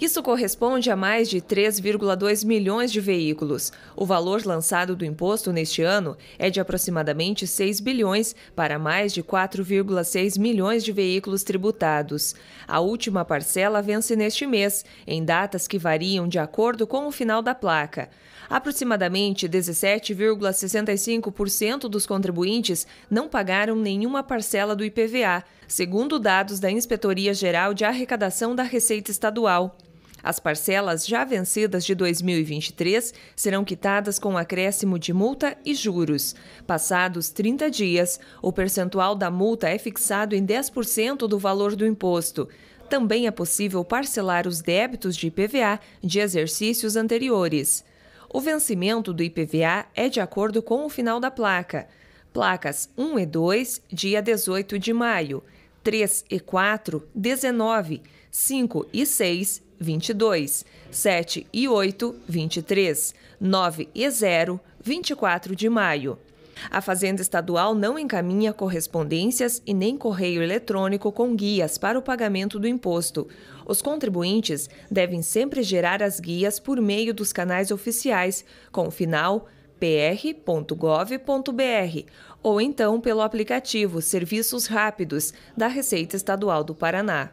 Isso corresponde a mais de 3,2 milhões de veículos. O valor lançado do imposto neste ano é de aproximadamente 6 bilhões para mais de 4,6 milhões de veículos tributados. A última parcela vence neste mês, em datas que variam de acordo com o final da placa. Aproximadamente 17,65% dos contribuintes não pagaram nenhuma parcela do IPVA, segundo dados da Inspetoria Geral de Arrecadação da Receita Estadual. As parcelas já vencidas de 2023 serão quitadas com acréscimo de multa e juros. Passados 30 dias, o percentual da multa é fixado em 10% do valor do imposto. Também é possível parcelar os débitos de IPVA de exercícios anteriores. O vencimento do IPVA é de acordo com o final da placa. Placas 1 e 2, dia 18 de maio 3 e 4, 19, 5 e 6, 22, 7 e 8, 23, 9 e 0, 24 de maio. A Fazenda Estadual não encaminha correspondências e nem correio eletrônico com guias para o pagamento do imposto. Os contribuintes devem sempre gerar as guias por meio dos canais oficiais, com o final pr.gov.br ou então pelo aplicativo Serviços Rápidos da Receita Estadual do Paraná.